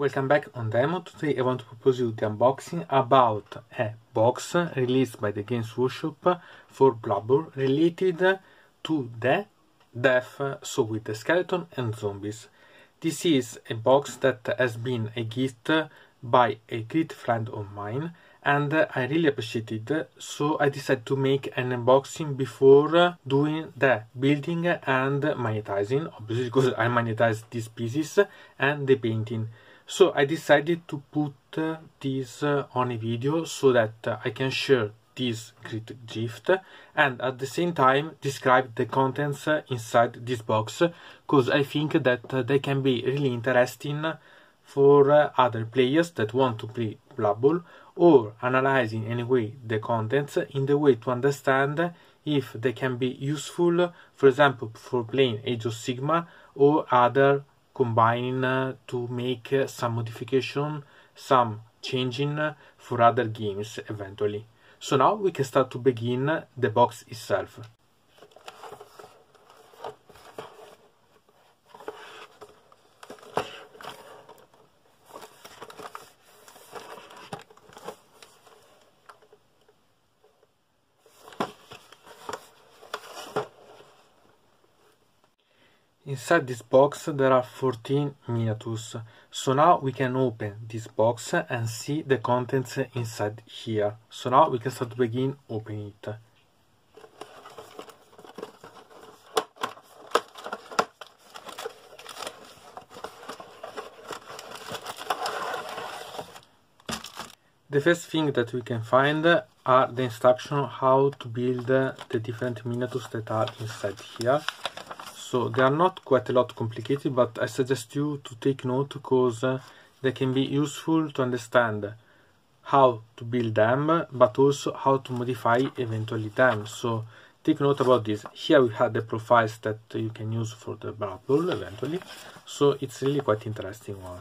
Welcome back on Demo. Today I want to propose you the unboxing about a box released by the Games Workshop for Blubber related to the death, so with the skeleton and zombies. This is a box that has been a gift by a great friend of mine and I really appreciated it, so I decided to make an unboxing before doing the building and magnetizing, obviously because I magnetized these pieces and the painting so I decided to put uh, this uh, on a video so that uh, I can share this gift drift and at the same time describe the contents uh, inside this box because I think that uh, they can be really interesting for uh, other players that want to play Blood Bowl or analyzing anyway the contents in the way to understand if they can be useful for example for playing Age of Sigma or other combine uh, to make uh, some modification, some changing uh, for other games eventually. So now we can start to begin the box itself. Inside this box there are 14 miniatures, so now we can open this box and see the contents inside here. So now we can start to begin opening it. The first thing that we can find are the instructions how to build the different miniatures that are inside here so they are not quite a lot complicated but I suggest you to take note because uh, they can be useful to understand how to build them but also how to modify eventually them so take note about this here we have the profiles that you can use for the blood pool eventually so it's really quite interesting one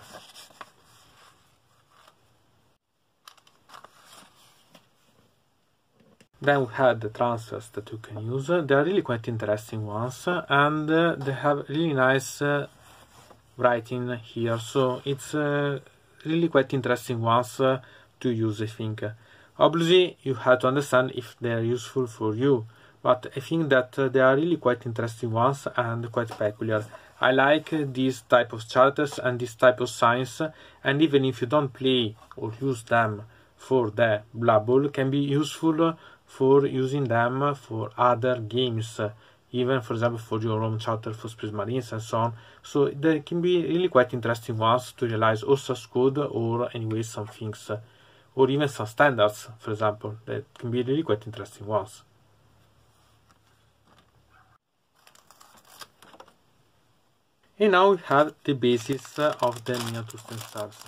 Then we had the transfers that you can use. They are really quite interesting ones and they have really nice uh, writing here. So it's uh, really quite interesting ones uh, to use, I think. Obviously, you have to understand if they are useful for you. But I think that they are really quite interesting ones and quite peculiar. I like these type of charters and this type of signs and even if you don't play or use them for the Blood Bowl can be useful for using them for other games even for example for your own chapter for Space Marines and so on. So there can be really quite interesting ones to realize also as code or anyway some things or even some standards for example that can be really quite interesting ones. And now we have the basis of the miniatures themselves.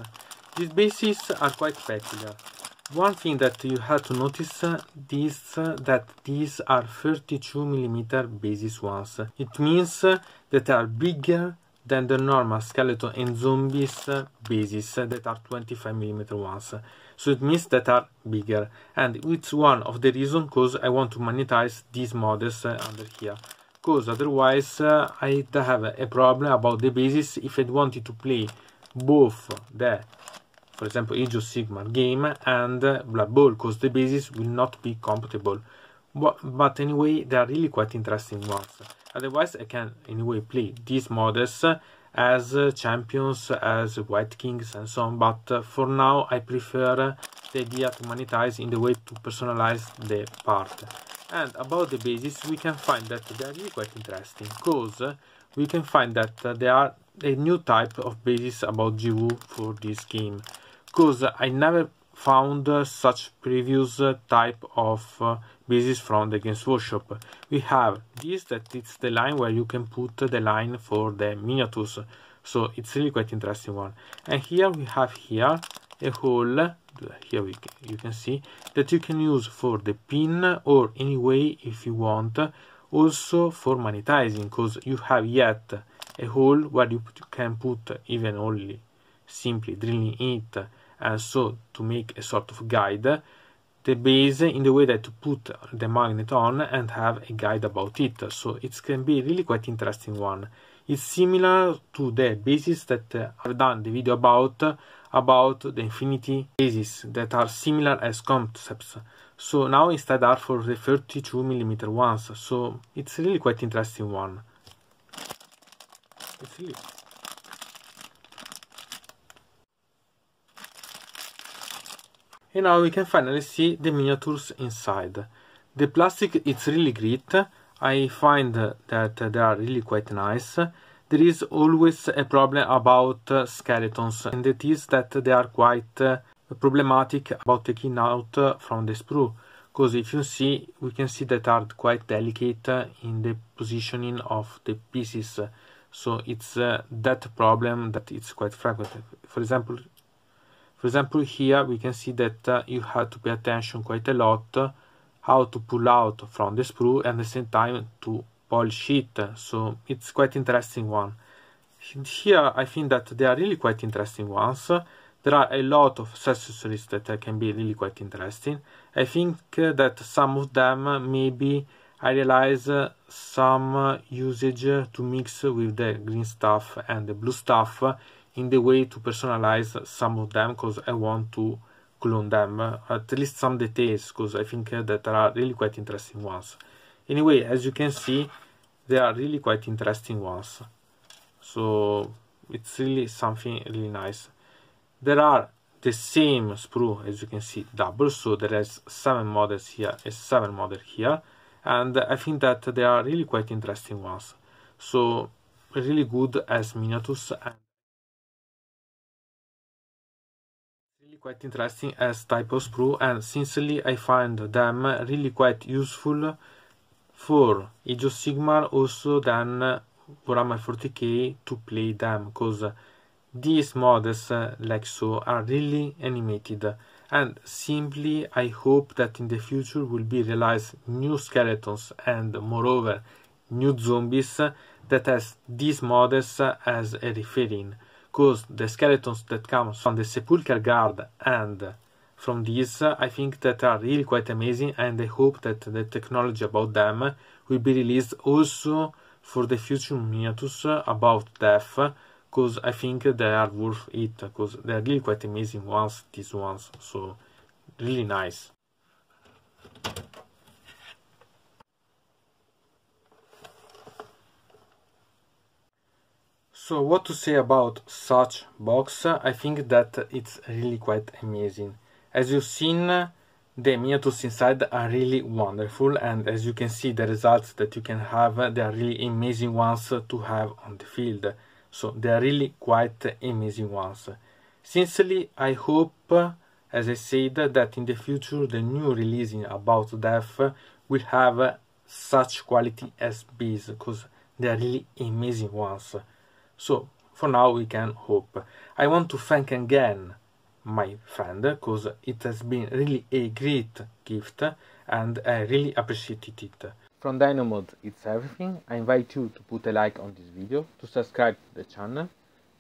These bases are quite peculiar one thing that you have to notice uh, this uh, that these are 32 millimeter basis ones it means uh, that they are bigger than the normal skeleton and zombies uh, bases uh, that are 25 millimeter ones so it means that are bigger and it's one of the reason cause i want to monetize these models uh, under here cause otherwise i have a problem about the bases if i wanted to play both the for example Age of Sigmar game and Blood Bowl because the bases will not be compatible but, anyway they are really quite interesting ones otherwise I can anyway play these models as champions as white kings and so on but for now I prefer the idea to monetize in the way to personalize the part and about the bases we can find that they are really quite interesting because we can find that there are a new type of bases about GW for this game because I never found uh, such previous uh, type of uh, basis from the Games Workshop. We have this that it's the line where you can put the line for the miniatures. So it's really quite interesting one. And here we have here a hole here we can, you can see that you can use for the pin or any way if you want also for monetizing because you have yet a hole where you can put even only simply drilling it and so to make a sort of guide, the base in the way that to put the magnet on and have a guide about it. So it can be really quite interesting one. It's similar to the bases that uh, I've done the video about, about the infinity bases that are similar as concepts. So now instead are for the 32 millimeter ones. So it's really quite interesting one. It's really and now we can finally see the miniatures inside. The plastic is really great, I find that they are really quite nice. There is always a problem about uh, skeletons and it is that they are quite uh, problematic about taking out uh, from the sprue because if you see we can see that are quite delicate in the positioning of the pieces so it's uh, that problem that it's quite frequent for example for example, here we can see that uh, you have to pay attention quite a lot how to pull out from the sprue and at the same time to polish it. So it's quite interesting one. Here I think that they are really quite interesting ones. There are a lot of accessories that uh, can be really quite interesting. I think uh, that some of them uh, maybe I realize some usage to mix with the green stuff and the blue stuff in the way to personalize some of them because I want to clone them, at least some details because I think that there are really quite interesting ones. Anyway, as you can see, they are really quite interesting ones. So it's really something really nice. There are the same sprue as you can see double, so there is seven models here and seven model here. And I think that they are really quite interesting ones. So really good as miniatures quite interesting as type of sprue and sincerely I find them really quite useful for Age of Sigmar also than Warhammer 40k to play them because these models uh, like so are really animated and simply I hope that in the future will be realized new skeletons and moreover new zombies that has these models as a referring because the skeletons that comes from the sepulchral guard and from these I think that are really quite amazing and I hope that the technology about them will be released also for the future Miniatus about death because I think they are worth it because they are really quite amazing ones these ones so really nice So what to say about such box? I think that it's really quite amazing. As you've seen, the miniatures inside are really wonderful and as you can see the results that you can have, they are really amazing ones to have on the field. So they are really quite amazing ones. Sincerely, I hope, as I said, that in the future the new releasing about Death will have such quality as these, because they are really amazing ones. So for now we can hope. I want to thank again my friend because it has been really a great gift and I really appreciated it. From Dynamod it's everything. I invite you to put a like on this video, to subscribe to the channel,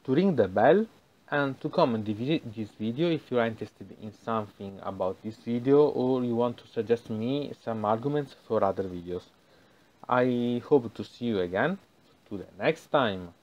to ring the bell and to comment this video if you are interested in something about this video or you want to suggest me some arguments for other videos. I hope to see you again. To the next time.